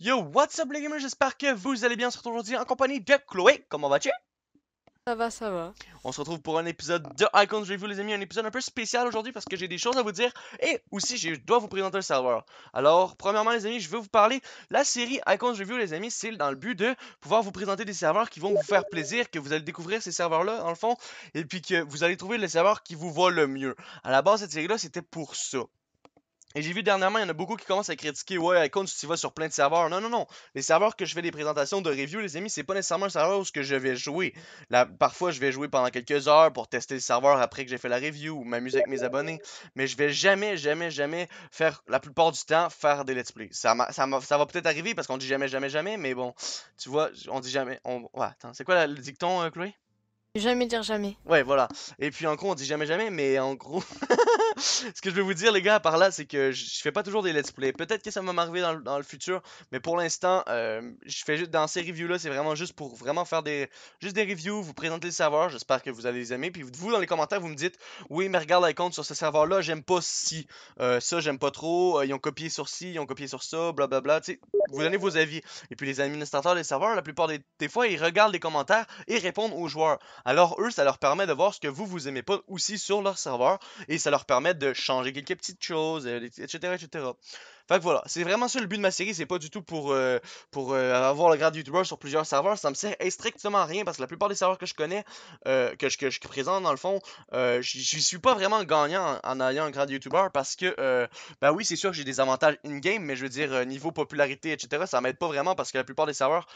Yo, what's up les gamers, j'espère que vous allez bien, on se retrouve aujourd'hui en compagnie de Chloé, comment vas-tu? Ça va, ça va. On se retrouve pour un épisode de Icons Review les amis, un épisode un peu spécial aujourd'hui parce que j'ai des choses à vous dire et aussi je dois vous présenter un serveur. Alors, premièrement les amis, je veux vous parler, la série Icons Review les amis, c'est dans le but de pouvoir vous présenter des serveurs qui vont vous faire plaisir, que vous allez découvrir ces serveurs-là dans le fond et puis que vous allez trouver le serveur qui vous voit le mieux. À la base, cette série-là, c'était pour ça. Et j'ai vu dernièrement, il y en a beaucoup qui commencent à critiquer Ouais, Icon, tu vas sur plein de serveurs. Non, non, non. Les serveurs que je fais des présentations de review, les amis, c'est pas nécessairement un serveur où ce que je vais jouer. Là, parfois, je vais jouer pendant quelques heures pour tester le serveur après que j'ai fait la review ou m'amuser avec mes abonnés. Mais je vais jamais, jamais, jamais faire, la plupart du temps, faire des let's play. Ça, ça, va peut-être arriver parce qu'on dit jamais, jamais, jamais. Mais bon, tu vois, on dit jamais. Ouais, attends, c'est quoi le dicton, euh, Chloé Jamais dire jamais. Ouais, voilà. Et puis en gros, on dit jamais jamais, mais en gros, ce que je veux vous dire, les gars, par là, c'est que je fais pas toujours des let's play. Peut-être que ça va m'arriver dans, le futur, mais pour l'instant, euh, je fais dans ces reviews-là, c'est vraiment juste pour vraiment faire des juste des reviews, vous présenter les serveur. J'espère que vous allez les aimer. Puis vous, dans les commentaires, vous me dites, oui, mais regarde compte sur ce serveur-là, j'aime pas si. Euh, ça, j'aime pas trop. Euh, ils ont copié sur ci, ils ont copié sur ça, bla Tu vous donnez vos avis. Et puis les administrateurs des serveurs, la plupart des, des fois, ils regardent les commentaires et répondent aux joueurs. Alors eux, ça leur permet de voir ce que vous, vous aimez pas aussi sur leur serveur et ça leur permet de changer quelques petites choses, etc. Euh, etc. Fait que voilà, c'est vraiment ça le but de ma série, c'est pas du tout pour, euh, pour euh, avoir le grade YouTuber sur plusieurs serveurs, ça me sert strictement à rien parce que la plupart des serveurs que je connais, que, je, que je présente dans le fond, je suis pas vraiment gagnant en, ayant un grade YouTuber parce que, bah oui, c'est sûr que j'ai des avantages in-game, mais je veux dire, niveau popularité, etc., ça m'aide pas vraiment parce que la plupart des serveurs,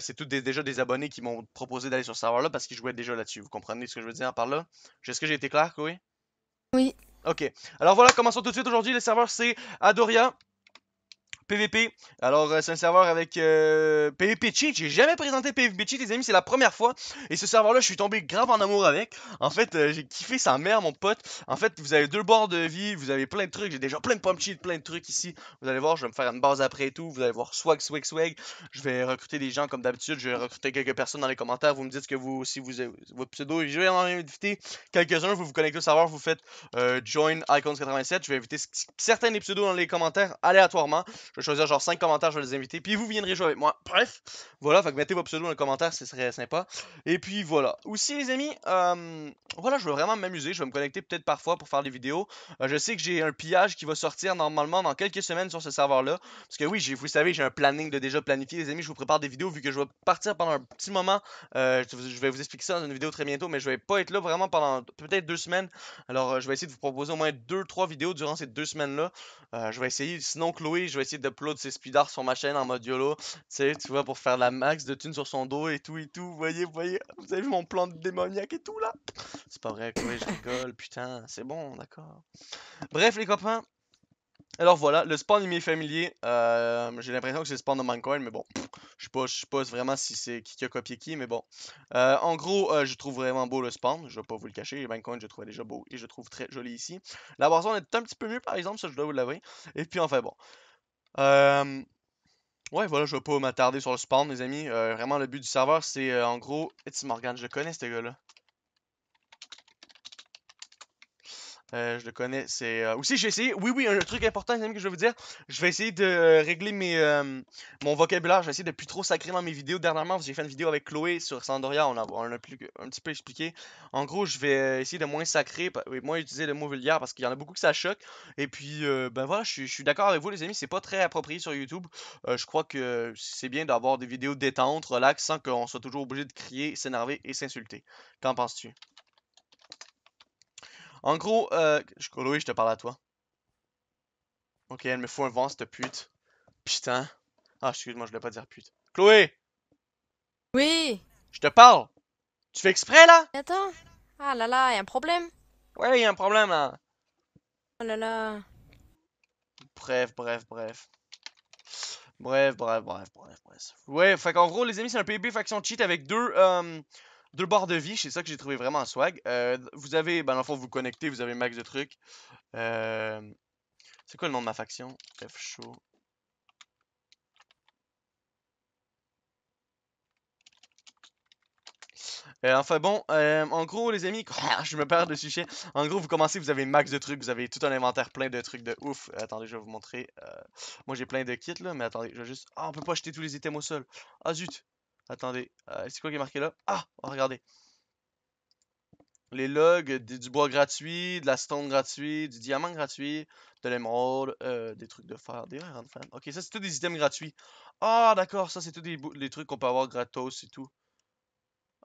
c'est tout déjà des abonnés qui m'ont proposé d'aller sur ce serveur-là parce qu'ils jouaient déjà là-dessus. Vous comprenez ce que je veux dire par là? Est-ce que j'ai été clair, oui Oui. Ok. Alors voilà, commençons tout de suite aujourd'hui. Le serveur, c'est Adoria. PVP. Alors, euh, c'est un serveur avec PVP euh, cheat. J'ai jamais présenté PVP cheat, les amis. C'est la première fois. Et ce serveur-là, je suis tombé grave en amour avec. En fait, euh, j'ai kiffé sa mère, mon pote. En fait, vous avez deux bords de vie. Vous avez plein de trucs. J'ai déjà plein de pommes plein de trucs ici. Vous allez voir, je vais me faire une base après et tout. Vous allez voir swag, swag, swag. Je vais recruter des gens comme d'habitude. Je vais recruter quelques personnes dans les commentaires. Vous me dites que vous, si vous avez votre pseudo, je vais en inviter quelques-uns. Vous vous connectez au serveur, vous faites join icons 87. Je vais inviter certains des pseudos dans les commentaires aléatoirement. Je vais choisir genre 5 commentaires, je vais les inviter. Puis vous viendrez jouer avec moi. Bref, voilà. Fait que mettez vos pseudos dans commentaire, ce serait sympa. Et puis voilà. Aussi, les amis, euh, voilà, je veux vraiment m'amuser. Je vais me connecter peut-être parfois pour faire des vidéos. Euh, je sais que j'ai un pillage qui va sortir normalement dans quelques semaines sur ce serveur-là. Parce que oui, vous savez, j'ai un planning de déjà planifier les amis. Je vous prépare des vidéos vu que je vais partir pendant un petit moment. Euh, je vais vous expliquer ça dans une vidéo très bientôt, mais je vais pas être là vraiment pendant peut-être deux semaines. Alors, je vais essayer de vous proposer au moins deux, trois vidéos durant ces deux semaines-là. je vais essayer, sinon Chloé, je vais essayer de de ses speedars sur ma chaîne en mode YOLO, tu tu vois, pour faire la max de thunes sur son dos et tout et tout. Vous voyez, vous voyez, vous avez vu mon plan de démoniaque et tout là C'est pas vrai, quoi je rigole, putain, c'est bon, d'accord. Bref, les copains. Alors voilà, le spawn il m'est familier. Euh, j'ai l'impression que c'est le spawn de Mancoin, mais bon, je sais pas, vraiment si c'est qui a copié qui, mais bon. Euh, en gros, euh, je trouve vraiment beau le spawn, je vais pas vous le cacher. Mancoin, je trouve déjà beau et je trouve très joli ici. La Warzone est un petit peu mieux par exemple, ça je dois vous l'avouer. Et puis enfin bon, euh, ouais, voilà, je vais pas m'attarder sur le spawn, les amis. Euh, vraiment, le but du serveur, c'est euh, en gros. It's Morgan, je connais ce gars-là. Euh, je le connais. C'est euh, aussi j'ai essayé. Oui, oui, un truc important les amis, que je vais vous dire. Je vais essayer de euh, régler mes mon vocabulaire. Je vais essayer de plus trop sacrer dans mes vidéos. Dernièrement, j'ai fait une vidéo avec Chloé sur Sandoria. On a, on a plus, un petit peu expliqué. En gros, je vais essayer de moins sacrer, moins utiliser le mot vulgaire parce qu'il y en a beaucoup que ça choque. Et puis, ben voilà, je, je suis d'accord avec vous, les amis. C'est pas très approprié sur YouTube. je crois que c'est bien d'avoir des vidéos détente, relax, sans qu'on soit toujours obligé de crier, s'énerver et s'insulter. Qu'en penses-tu? En gros, euh, Chloé, je te parle à toi. Ok, elle me faut un vent, cette pute. Putain. Ah, excuse-moi, je voulais pas dire pute. Chloé! Oui! Je te parle! Tu fais exprès, là? Attends. Ah là là, y a un problème. Ouais, y a un problème, là. Hein. Oh là là. Bref, bref, bref. Bref, bref, bref, bref, bref. Ouais, en gros, les amis, c'est un PIB faction cheat avec deux, euh, deux barres de vie, c'est ça que j'ai trouvé vraiment un swag. Euh, vous avez, ben, dans le vous connectez, vous avez max de trucs. Euh, c'est quoi le nom de ma faction F show. Euh, enfin bon, en gros les amis, je me perds de sujet. En gros, vous commencez, vous avez max de trucs, vous avez tout un inventaire plein de trucs de ouf. attendez, je vais vous montrer. moi j'ai plein de kits là, mais attendez, je vais juste... Ah, on peut pas acheter tous les items au sol. Ah zut Attendez, euh, c'est quoi qui est marqué là? Ah! regardez. Les logs du bois gratuit, de la stone gratuit, du diamant gratuit, de l'émeraude, euh, des trucs de fer, des iron Ok, ça c'est tous des items gratuits. Ah, d'accord, ça c'est tous des, trucs qu'on peut avoir gratos et tout.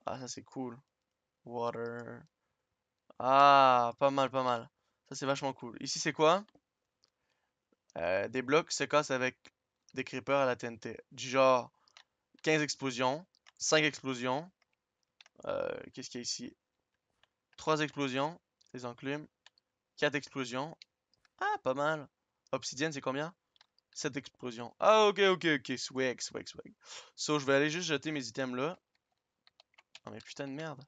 Ah, ça c'est cool. Water. Ah, pas mal, pas mal. Ça c'est vachement cool. Ici c'est quoi? Euh, des blocs se cassent avec des creepers à la TNT. Du genre, 15 explosions, 5 explosions. Euh, Qu'est-ce qu'il y a ici 3 explosions, les enclumes, 4 explosions. Ah, pas mal. Obsidienne, c'est combien 7 explosions. Ah, ok, ok, ok. Swag, swag, swag. So, je vais aller juste jeter mes items là. Oh, mais putain de merde.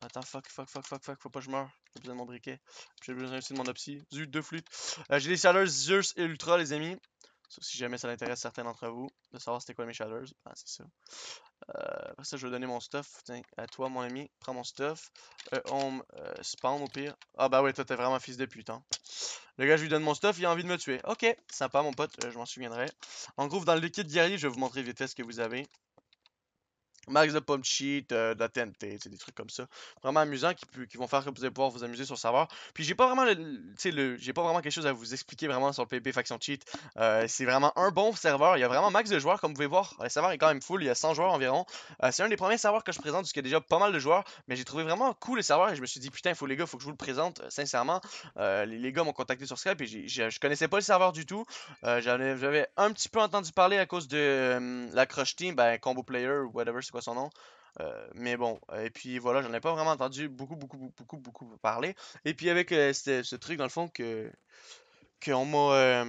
Attends, fuck, fuck, fuck, fuck, fuck, faut pas que je meure. J'ai besoin de mon briquet. J'ai besoin aussi de mon opsie. Zut, deux flûtes. Euh, j'ai les chaleurs Zeus et Ultra, les amis si jamais ça l'intéresse certains d'entre vous de savoir c'était quoi mes shaders, ben, c'est ça. Euh, après ça, je vais donner mon stuff. Tiens, à toi, mon ami, prends mon stuff. Euh, home euh, spawn au pire. Ah bah ouais, toi t'es vraiment fils de pute. Hein. Le gars, je lui donne mon stuff, il a envie de me tuer. Ok, sympa, mon pote, euh, je m'en souviendrai. En gros, dans le liquide guerrier, je vais vous montrer vite fait ce que vous avez. Max de Pump Cheat, euh, de la TNT, des trucs comme ça. Vraiment amusants qui, qui, vont faire que vous allez pouvoir vous amuser sur le serveur. Puis j'ai pas vraiment le, le j'ai pas vraiment quelque chose à vous expliquer vraiment sur le Faction Cheat. Euh, c'est vraiment un bon serveur. Il y a vraiment max de joueurs, comme vous pouvez voir. Le serveur est quand même full, il y a 100 joueurs environ. Euh, c'est un des premiers serveurs que je présente, puisqu'il y a déjà pas mal de joueurs. Mais j'ai trouvé vraiment cool le serveur et je me suis dit, putain, faut les gars, faut que je vous le présente, sincèrement. Les, gars m'ont contacté sur Skype et je connaissais pas le serveur du tout. j'avais un petit peu entendu parler à cause de la Crush Team, ben Combo Player whatever quoi son nom. mais bon, et puis voilà, j'en ai pas vraiment entendu beaucoup, beaucoup, beaucoup, beaucoup, parler. Et puis avec ce truc, dans le fond, que qu'on m'a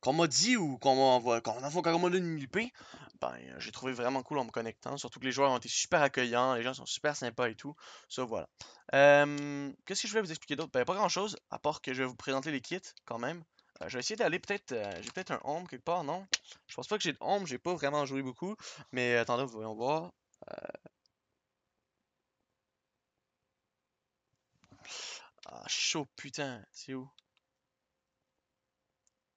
qu'on m'a dit ou qu'on m'a qu'on quand m'a donné une IP, ben j'ai trouvé vraiment cool en me connectant. Surtout que les joueurs ont été super accueillants, les gens sont super sympas et tout. Ça voilà. Qu'est-ce que je vais vous expliquer d'autre Ben pas grand chose, à part que je vais vous présenter les kits quand même. Euh, je vais essayer d'aller peut-être. Euh, j'ai peut-être un home quelque part, non Je pense pas que j'ai de home, j'ai pas vraiment joué beaucoup. Mais attendez, voyons voir. Euh, ah, chaud putain, c'est où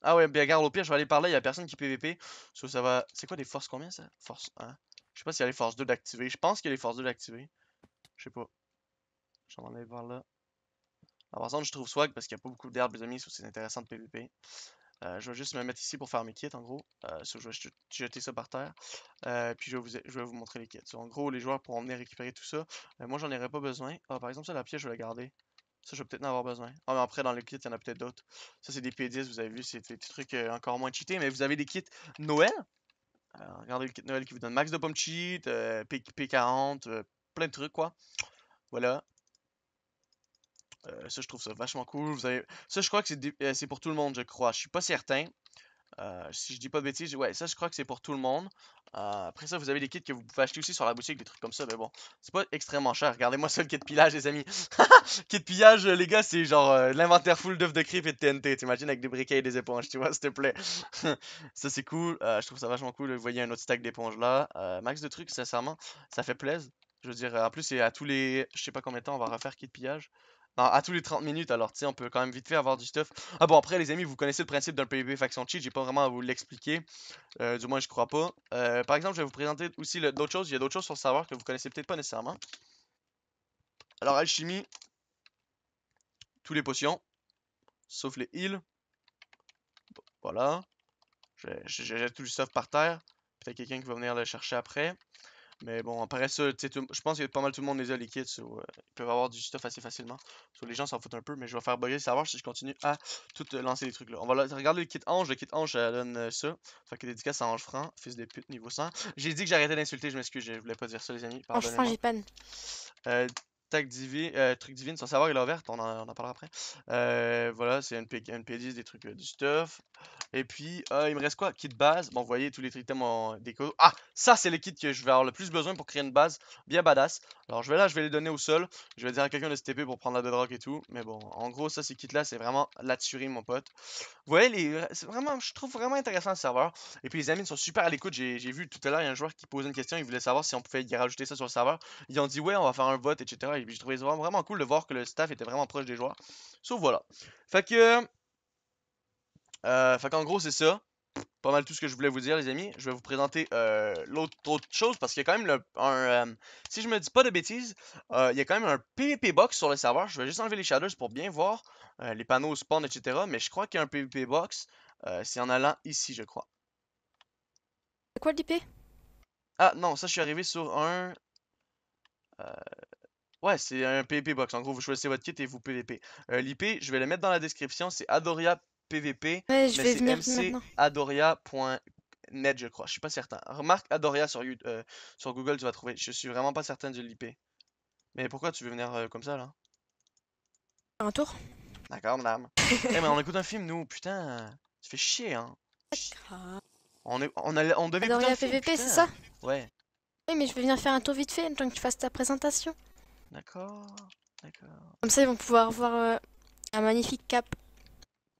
Ah ouais, bien garde au pire, je vais aller par là, il y a personne qui PVP. So, ça va. C'est quoi des forces combien ça Force 1. Je sais pas si y a les forces 2 d'activer. Je pense qu'il y a les forces 2 d'activer. Je sais pas. J'en ai voir là par exemple, je trouve swag parce qu'il n'y a pas beaucoup d'herbes, les amis, c'est intéressant de PvP. Euh, je vais juste me mettre ici pour faire mes kits, en gros. Euh, je vais jeter ça par terre. Euh, puis je vais, vous, je vais, vous, montrer les kits. en gros, les joueurs pourront venir récupérer tout ça. moi, j'en aurais pas besoin. Ah, par exemple, ça, la pièce, je vais la garder. Ça, je vais peut-être en avoir besoin. Ah, mais après, dans les kit, il y en a peut-être d'autres. Ça, c'est des P10, vous avez vu, c'est des trucs encore moins cheatés. Mais vous avez des kits Noël. regardez le kit Noël qui vous donne max de pommes cheat, P, 40 plein de trucs, quoi. Voilà. Euh, ça, je trouve ça vachement cool. Vous avez... Ça, je crois que c'est euh, pour tout le monde, je crois. Je suis pas certain. Euh, si je dis pas de bêtises, ouais, ça je crois que c'est pour tout le monde. après ça, vous avez des kits que vous pouvez acheter aussi sur la boutique, des trucs comme ça, mais bon, c'est pas extrêmement cher. Regardez-moi ça, le kit pillage, les amis. kit pillage, les gars, c'est genre l'inventaire full d'œufs de creep et de TNT. T'imagines avec des briquets et des éponges, tu vois, s'il te plaît. ça c'est cool, je trouve ça vachement cool. Vous voyez un autre stack d'éponges là. max de trucs, sincèrement, ça fait plaisir. Je veux dire, en plus, c'est à tous les. Je sais pas combien de temps on va refaire kit de pillage à tous les 30 minutes, alors tu sais, on peut quand même vite fait avoir du stuff. Ah bon, après, les amis, vous connaissez le principe d'un PvP faction cheat, j'ai pas vraiment à vous l'expliquer, euh, du moins, je crois pas. Euh, par exemple, je vais vous présenter aussi d'autres choses, il y a d'autres choses sur le serveur que vous connaissez peut-être pas nécessairement. Alors, alchimie, tous les potions, sauf les heals. Voilà, j'ai tout le stuff par terre, peut-être quelqu'un qui va venir le chercher après. Mais bon, après ça, je pense que pas mal tout le monde les a liquides. Euh, ils peuvent avoir du stuff assez facilement. les gens s'en foutent un peu, mais je vais faire bugger savoir si je continue à tout euh, lancer les trucs là. On va regarder le kit ange. Le kit ange, ça donne ça, euh, ça. Fait que dédicace à Ange Franc, fils de pute, niveau 100. J'ai dit que j'arrêtais d'insulter, je m'excuse, je voulais pas dire ça, les amis. Ange Franc, j'ai peine. Tac, euh, truc divine, son savoir, il est ouvert, on en, parlera après. Euh, voilà, c'est NP, NP10, des trucs, euh, du stuff. Et puis, il me reste quoi Kit base. Bon, vous voyez, tous les items ont déco. Ah, ça, c'est le kit que je vais avoir le plus besoin pour créer une base bien badass. Alors, je vais là, je vais les donner au sol. Je vais dire à quelqu'un de se pour prendre la drogue et tout. Mais bon, en gros, ça, ces kit là c'est vraiment la tuerie, mon pote. Vous voyez, les... vraiment, je trouve vraiment intéressant le serveur. Et puis, les amis ils sont super à l'écoute. J'ai vu tout à l'heure, il y a un joueur qui posait une question. Il voulait savoir si on pouvait y rajouter ça sur le serveur. Ils ont dit, ouais, on va faire un vote, etc. J'ai trouvé vraiment, cool de voir que le staff était vraiment proche des joueurs. Sauf voilà. Fait que. Euh, fait qu'en gros, c'est ça. Pas mal tout ce que je voulais vous dire, les amis. Je vais vous présenter euh, l'autre autre chose parce qu'il y a quand même un. Euh, si je me dis pas de bêtises, euh, il y a quand même un PvP box sur le serveur. Je vais juste enlever les shadows pour bien voir les panneaux spawn, etc. Mais je crois qu'il y a un PvP box. c'est en allant ici, je crois. C'est quoi dp Ah non, ça je suis arrivé sur un. Ouais, c'est un PvP box. En gros, vous choisissez votre kit et vous PvP. Euh, L'IP, je vais le mettre dans la description, c'est Adoria PVP. Ouais, je vais venir maintenant. adoria.net, je crois. Je suis pas certain. Remarque Adoria sur, euh, sur Google, tu vas trouver. Je suis vraiment pas certain de l'IP. Mais pourquoi tu veux venir euh, comme ça là Un tour. D'accord, madame. Eh, mais on écoute un film, nous. Putain, ça fait chier, hein. On, est, on, a, on devait Adoria PVP, c'est ça Ouais. Oui, mais je vais venir faire un tour vite fait, tant que tu fasses ta présentation. D'accord, d'accord. Comme ça, ils vont pouvoir voir euh, un magnifique cap.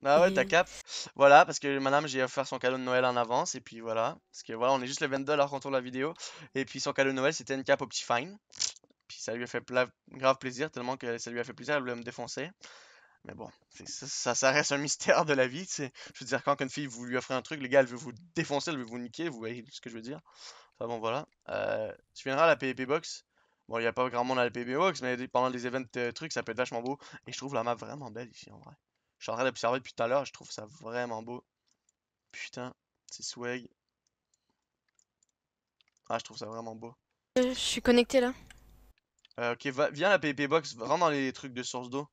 Ah ouais, ta cap. Voilà, parce que madame, j'ai offert son cadeau de Noël en avance. Et puis voilà. Parce que voilà, on est juste le 22 alors qu'on tourne la vidéo. Et puis son cadeau de Noël, c'était une cape au petit fine. Puis ça lui a fait grave plaisir, tellement que ça lui a fait plaisir, elle voulait me défoncer. Mais bon, ça, reste un mystère de la vie. sais. Je veux dire, quand une fille vous lui offrez un truc, les gars, elle veut vous défoncer, elle veut vous niquer, vous voyez ce que je veux dire. Enfin bon, voilà. Euh, tu viendras à la PEP Box Bon, il a pas grand monde à la box mais pendant les events euh, trucs, ça peut être vachement beau. Et je trouve la map vraiment belle ici, en vrai. Je suis en train d'observer depuis tout à l'heure, je trouve ça vraiment beau. Putain, c'est swag. Ah, je trouve ça vraiment beau. Euh, je suis connecté là. Euh, ok, va, viens à la PvP box, rentre dans les trucs de source d'eau.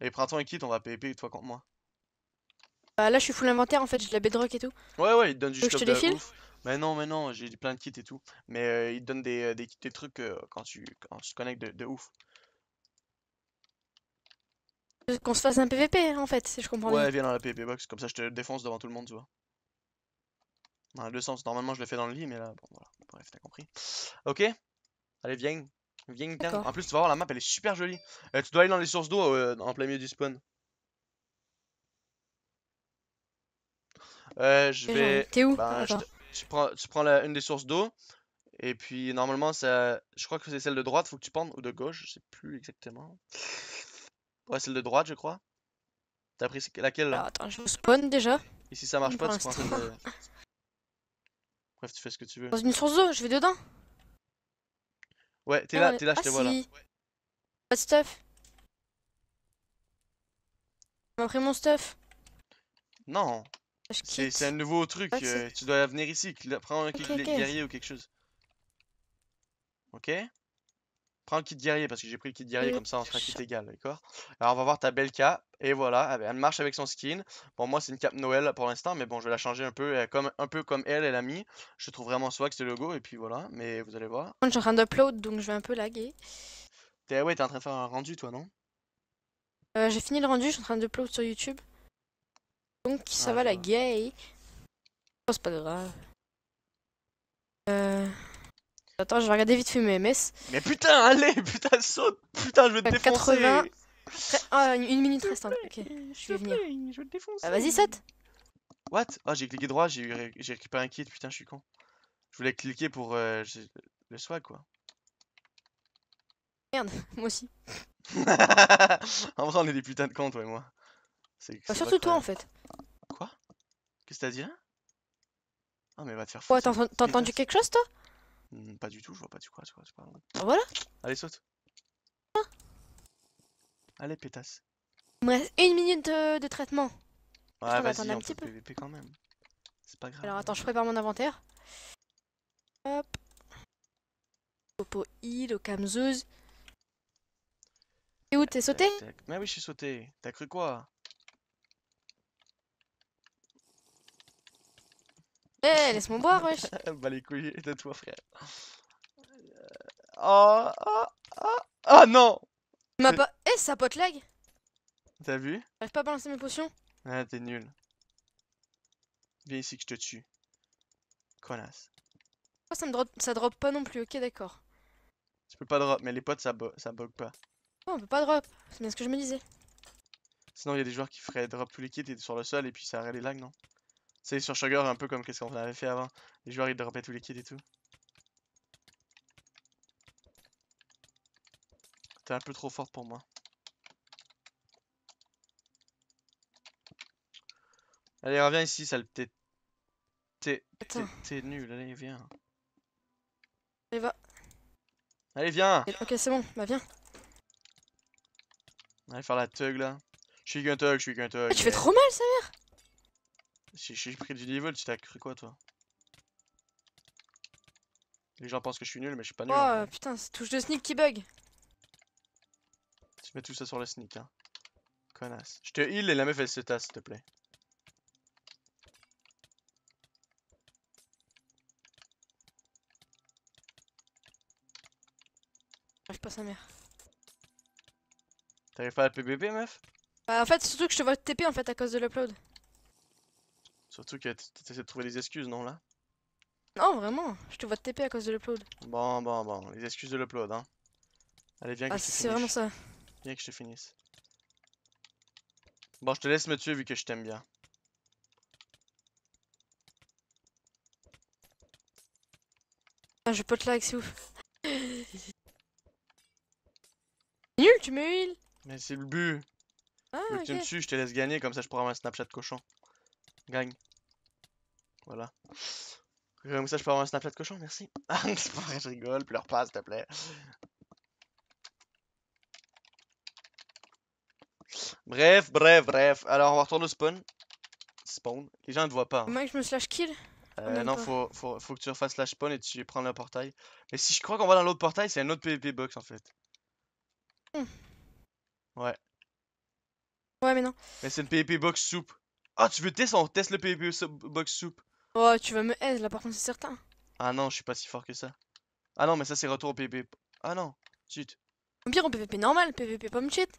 Et prends ton kit, on va PvP toi contre moi. Bah, là je suis full inventaire en fait, j'ai de la bedrock et tout. Ouais ouais, il te donne du stock Mais non, mais non, j'ai plein de kits et tout. Mais euh, il te donne des, euh, des, des trucs euh, quand, tu, quand te connectes de, ouf. Qu'on se fasse un PVP hein, en fait, si je comprends bien. Ouais, viens dans la PVP box, comme ça je te défonce devant tout le monde, tu vois. Dans les deux sens, normalement je le fais dans le lit, mais là, bon voilà, bref, t'as compris. Ok Allez, viens. Viens, viens. En plus, tu vas voir, la map elle est super jolie. tu dois aller dans les sources d'eau en plein milieu du spawn. Euh, je vais. T'es où ben, Tu prends, une des sources d'eau. Et puis normalement, ça... je crois que c'est celle de droite, faut que tu pendes. Ou de gauche, je sais plus exactement. Ouais, celle de droite, je crois. T'as pris laquelle là Attends, je me spawn déjà. ici si ça marche pas, tu prends celle de. Bref, tu fais ce que tu veux. Dans une source d'eau, je vais dedans. Ouais, t'es là, t'es là, je te vois là. Pas de stuff. Tu m'as pris mon stuff. Non. C'est un nouveau truc. Euh, tu dois venir ici. Prends un kit guerrier ou quelque chose. Ok Prends le kit guerrier parce que j'ai pris le kit guerrier comme ça on sera kit égal, d'accord Alors on va voir ta belle cape. Et voilà, ah ben, elle marche avec son skin. Bon, moi c'est une cape Noël pour l'instant, mais bon, je vais la changer un peu, euh, comme, un peu comme elle, elle a mis. Je trouve vraiment swag ce logo, et puis voilà, mais vous allez voir. Je suis en train d'upload donc je vais un peu laguer. T'es ouais, t'es en train de faire un rendu toi, non euh, J'ai fini le rendu, je suis en train d'upload sur YouTube. Donc ah, ça va la gay. Oh, c'est pas grave. Euh... Attends, je vais regarder vite fait mes MS. Mais putain, allez, putain, saute, putain, je vais te défoncer. 80. Ah, une minute restante. Hein. Ok, je vais venir. Je vais te défoncer. Ah, vas-y, saute. What oh, j'ai cliqué droit, j'ai récupéré un kit, putain, je suis con. Je voulais cliquer pour euh, le swag, quoi. Merde, moi aussi. en vrai, on est des putains de cons, toi et moi. Bah, surtout toi en fait. Quoi Qu'est-ce que t'as dit là Ah mais va te faire foutre. Oh t'as entendu quelque chose toi mmh, Pas du tout, je vois pas du quoi, vois, Ah, voilà Allez saute hein Allez pétasse Il me reste une minute de, traitement. Ouais vas-y, on petit peut peu. PVP quand même. C'est pas grave. Alors attends, je prépare mon inventaire. Hop. Popo heal, Okamzuz. Et où t'es sauté Mais oui, je suis sauté. T'as cru quoi Eh, laisse-moi boire, wesh. bah les couilles de toi, frère. Euh, oh, oh, oh, oh non Ma Eh, sa pote lag T'as vu J'arrive pas à balancer mes potions. Ah, t'es nul. Viens ici que je te tue. Connasse. Oh, ça, me drop... ça drop pas non plus, ok, d'accord. Tu peux pas drop, mais les potes, ça, ça bug pas. Oh, on peut pas drop, c'est bien ce que je me disais. Sinon, il y a des joueurs qui feraient drop tous les kits et sur le sol et puis ça arrête les lags, non c'est sur Sugar, un peu comme qu'est-ce qu'on avait fait avant. Les joueurs ils dropaient tous les kits et tout. T'es un peu trop fort pour moi. Allez, reviens ici, sale. T'es. T'es. T'es nul, allez, viens. Allez, va. Allez, viens Ok, c'est bon, bah viens. Allez, faire la thug là. Je suis qu'un je suis qu'un thug. tu fais trop mal, sa mère si j'ai pris du level, tu t'as cru quoi, toi Les gens pensent que je suis nul, mais je suis pas nul. Oh putain, c'est touche de sneak qui bug. Tu mets tout ça sur le sneak, hein. Connasse. Je te heal et la meuf elle se tasse, s'il te plaît. Ah, je pas sa mère. T'arrives pas à la meuf Bah, en fait, c'est surtout que je te vois TP en fait à cause de l'upload. Surtout que t'essaies de trouver des excuses, non, là Non, vraiment, je te vois te TP à cause de l'upload. Bon, bon, bon, les excuses de l'upload, hein. Allez, viens ah, que je te finisse. c'est vraiment ça. Viens que je te finisse. Bon, je te laisse me tuer vu que je t'aime bien. Ah, je pote like, c'est ouf. Nul, tu me heal Mais c'est le but. Ah, Vu que tu me tues je te laisse gagner, comme ça je pourrai avoir un Snapchat cochon. Gagne. Voilà. Comme ça, je peux avoir un Snapchat cochon, merci. Ah, c'est pas vrai, je rigole. Pleure pas, s'il te plaît. Bref, bref, bref. Alors, on va retourner au spawn. Spawn. Les gens ne voient pas. Hein. moi je me slash kill euh, Non, faut, faut, que tu refasses slash spawn et tu prends le portail. Mais si je crois qu'on va dans l'autre portail, c'est un autre PvP box en fait. Hmm. Ouais. Ouais, mais non. Mais c'est une PvP box soupe. Ah, tu veux test On teste le PvP box soupe. Oh, tu vas me haise là, par contre, c'est certain. Ah non, je suis pas si fort que ça. Ah non, mais ça, c'est retour au PVP. Ah non, zut. Au pire, au PVP normal, PVP pomme cheat.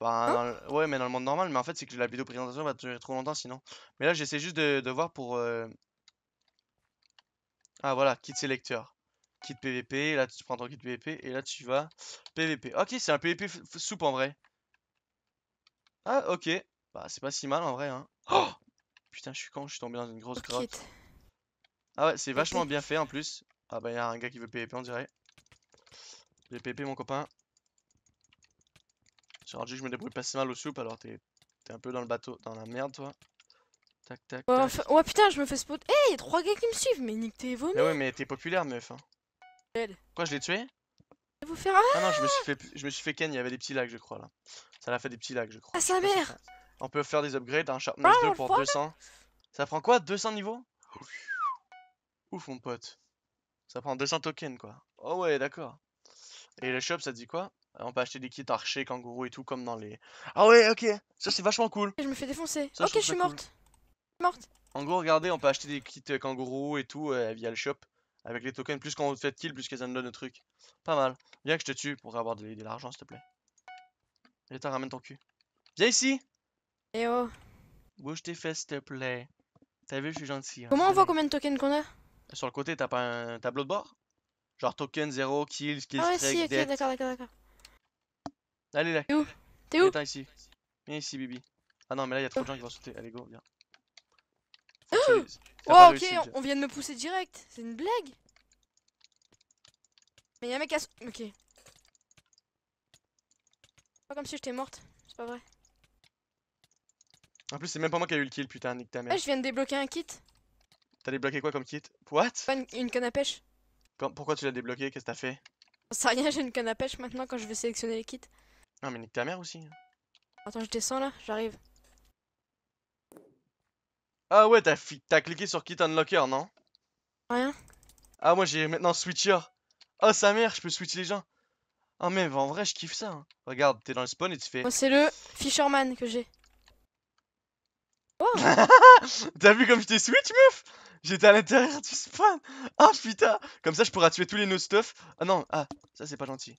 Bah, ben, hein ouais, mais dans le monde normal, mais en fait, c'est que la vidéo présentation va durer trop longtemps sinon. Mais là, j'essaie juste de, voir pour. Euh, ah voilà, kit sélecteur. Kit PVP, là tu prends ton kit PVP et là tu vas PVP. Ok, c'est un PVP soupe en vrai. Ah ok, bah c'est pas si mal en vrai hein. Oh Putain, je suis con, je suis tombé dans une grosse grotte. Ah ouais, c'est vachement bien fait en plus. Ah bah, y'a un gars qui veut PVP, on dirait. J'ai pépé mon copain. J'ai rendu que je me débrouille pas si mal au soup alors t'es un peu dans le bateau, dans la merde, toi. Tac, tac, Ouais, putain, je me fais spot. Eh, y'a y trois gars qui me suivent, mais nique tes vomis. Mais eh ouais, mais t'es populaire, meuf. Hein. Quoi, je l'ai tué vous faire... Ah, non, je me suis fait, je me suis fait ken, il y avait des petits lags, je crois, là. Ça l'a fait des petits lags, je crois. Ah, sa mère on peut faire des upgrades, un hein. Sharpness 2 ah, pour 200. Ça prend quoi 200 niveaux Ouf, mon pote. Ça prend 200 tokens, quoi. Oh ouais, d'accord. Et le shop, ça dit quoi euh, On peut acheter des kits archers, kangourous et tout, comme dans les... Ah ouais, ok. Ça, c'est vachement cool. Je me fais défoncer. ok, je, suis morte. Morte. En gros, regardez, on peut acheter des kits euh, kangourous et tout euh, via le shop. Avec les tokens, plus qu'on fait de kill, plus qu'elles nous donne le truc. Pas mal. Viens que je te tue pour avoir de, de l'argent, s'il te plaît. Et t'as ramène ton cul. Viens ici eh oh. Bouge tes fesses, te plaît. T'as vu, je suis gentil. Hein. Comment on voit combien de tokens qu'on a Sur le côté, t'as pas un tableau de bord Genre token 0, kills, kills, Ah ouais, si, ok, d'accord, d'accord, d'accord. Allez là. T'es où T'es où Viens ici. Viens ici, Bibi. Ah non, mais là, y'a y a trop de oh. gens qui vont sauter. Allez, go, viens. Oh, oh ok, on, vient de me pousser direct. C'est une blague. Mais y'a un mec à. Ok. Pas comme si j'étais morte. C'est pas vrai. En plus, c'est même pas moi qui ai eu le kill, putain, nique ta mère. Ah, je viens de débloquer un kit. T'as débloqué quoi comme kit What une, canne à pêche. pourquoi tu l'as débloqué Qu'est-ce que t'as fait Ça rien, j'ai une canne à pêche maintenant quand je veux sélectionner les kits. Non, mais nique ta mère aussi. Hein. Attends, je descends là, j'arrive. Ah ouais, t'as cliqué sur Kit Unlocker, non Rien. Ah, moi j'ai maintenant Switcher. Oh, sa mère, je peux switcher les gens. Ah, oh, mais en vrai, je kiffe ça. Hein. Regarde, t'es dans le spawn et tu fais. c'est le Fisherman que j'ai. Oh. T'as vu comme j'étais switch, meuf J'étais à l'intérieur du spawn Ah oh, putain Comme ça, je pourrais tuer tous les no-stuff. Ah non, ah, ça c'est pas gentil.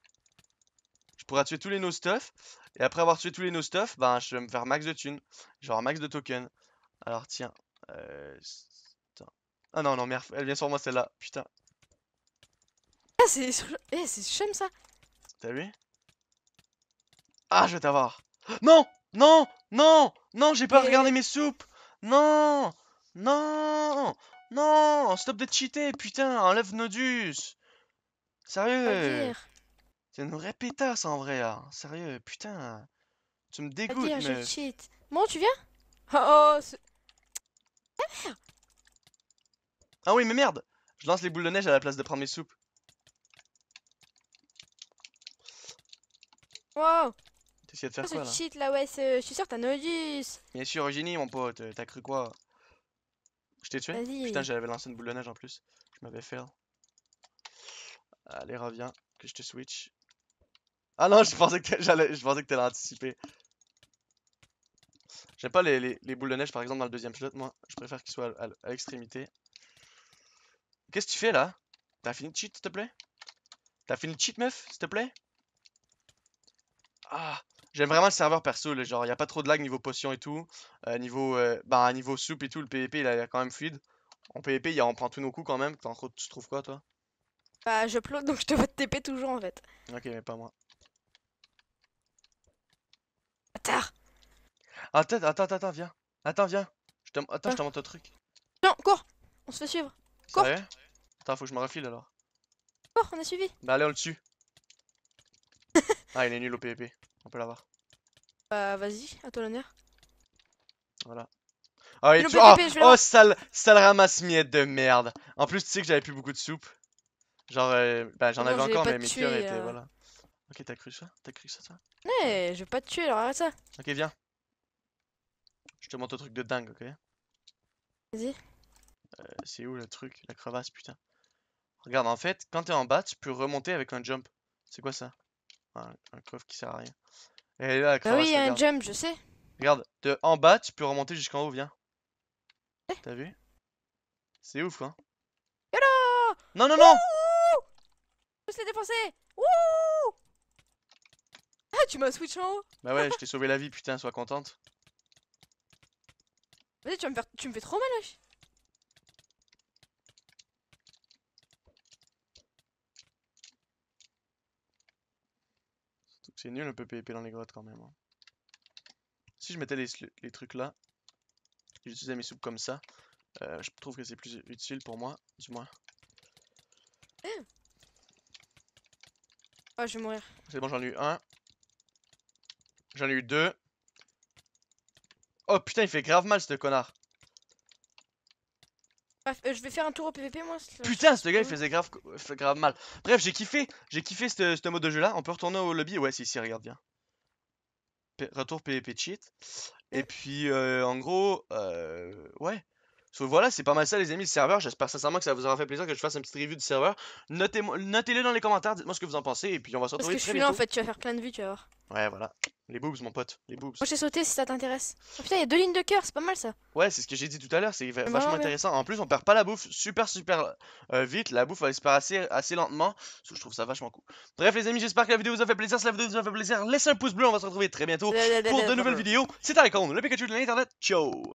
Je pourrais tuer tous les no-stuff. Et après avoir tué tous les nos stuff ben, je vais me faire max de thunes. Genre max de tokens. Alors tiens. Euh... Ah non, non, merde, elle vient sur moi celle-là. Putain. Ah, c'est. Eh, c'est chum ça T'as vu Ah, je vais t'avoir. Non Non Non non, j'ai pas regardé mes soupes Non Non Non Stop de cheater, putain Enlève Nodus Sérieux C'est une répétasse en vrai, hein. Sérieux, putain Tu me dégoûtes, je cheat Bon, tu viens Oh, oh ah, ah oui, mais merde Je lance les boules de neige à la place de prendre mes soupes Wow T'essayes de faire quoi, là cheat là, ouais, je suis sûr t'as Nodus Bien sûr, Eugénie, mon pote, euh, t'as cru quoi Je t'ai tué Putain, j'avais lancé une boule de neige en plus. Je m'avais fait. Allez, reviens, que je te switch. Ah non, je pensais que j'allais, je pensais que t'allais anticiper. J'aime pas les, boules de neige par exemple dans le deuxième slot, moi. Je préfère qu'ils soient à, à l'extrémité. Qu'est-ce que tu fais là T'as fini de cheat s'il te plaît T'as fini de cheat meuf s'il te plaît Ah J'aime vraiment le serveur perso, genre, il n'y a pas trop de lag niveau potion et tout. Euh, niveau, bah, niveau soupe et tout, le PVP, il a quand même fluide. En PVP, y a, on prend tous nos coups quand même. En, tu trouves quoi, toi Bah, je donc je te vois TP toujours, en fait. Ok, mais pas moi. Attends ah, Attends, attends, attends, viens. Attends, viens. Attends, je hein? te montre un truc. Non, cours On se fait suivre. Cours Attends, faut que je me refile alors. Cours, on a suivi. Bah, allez, on le tue. ah, il est nul au PVP. On peut l'avoir. Bah vas-y, à toi l'honneur. Voilà. Ah, ah, oh et tu... oh, oh sale, ramasse-miette de merde. En plus, tu sais que j'avais plus beaucoup de soupe. Genre, euh, bah j'en avais encore, mais mes cœurs étaient. Euh. Voilà. Ok, t'as cru ça T'as cru ça, toi Ouais, je vais pas te tuer, alors arrête ça. Ok, viens. Je te montre un truc de dingue, ok Vas-y. Euh, c'est où le truc La crevasse, putain. Regarde, en fait, quand t'es en bas, tu peux remonter avec un jump. C'est quoi ça un, coffre qui sert à rien. bah oui, il y a un jump, je sais. Regarde, de en bas, tu peux remonter jusqu'en haut, viens. Eh. T'as vu C'est ouf, hein. Yolo non, non, non Je l'ai défoncé Wouh Ah, tu m'as switch en haut Bah ouais, je t'ai sauvé la vie, putain, sois contente. Vas-y, tu, me tu me fais trop mal, wesh C'est nul un peu pépé dans les grottes quand même. Hein. Si je mettais les, trucs là, j'utilisais mes soupes comme ça, euh, je trouve que c'est plus utile pour moi, du moins. Ah je vais mourir. C'est bon, j'en ai eu un. J'en ai eu deux. Oh putain, il fait grave mal ce connard. Euh, je vais faire un tour au PVP moi. Putain, ce gars il faisait grave, grave mal. Bref, j'ai kiffé, j'ai kiffé ce mode de jeu là. On peut retourner au lobby Ouais, si, si, regarde bien. retour PVP cheat. Et puis, euh, en gros, euh, ouais voilà, c'est pas mal ça, les amis, le serveur. J'espère sincèrement que ça vous aura fait plaisir que je fasse un petit review du serveur. Notez-le notez dans les commentaires, dites-moi ce que vous en pensez, et puis on va se retrouver Parce que je suis là en fait, tu vas faire plein de vues, tu vas voir. Ouais, voilà. Les boobs, mon pote, les boobs. Moi j'ai sauté si ça t'intéresse. Oh putain, il y a deux lignes de cœur, c'est pas mal ça. Ouais, c'est ce que j'ai dit tout à l'heure, c'est vachement intéressant. En plus, on perd pas la bouffe super super euh, vite, la bouffe va se assez, lentement. je trouve ça vachement cool. Bref, les amis, j'espère que la vidéo vous a fait plaisir. Si la vidéo vous a fait plaisir, laissez un pouce bleu, on va se retrouver très bientôt pour de nouvelles vidéos. C'est Icon, le Pikachu de l'internet. Ciao!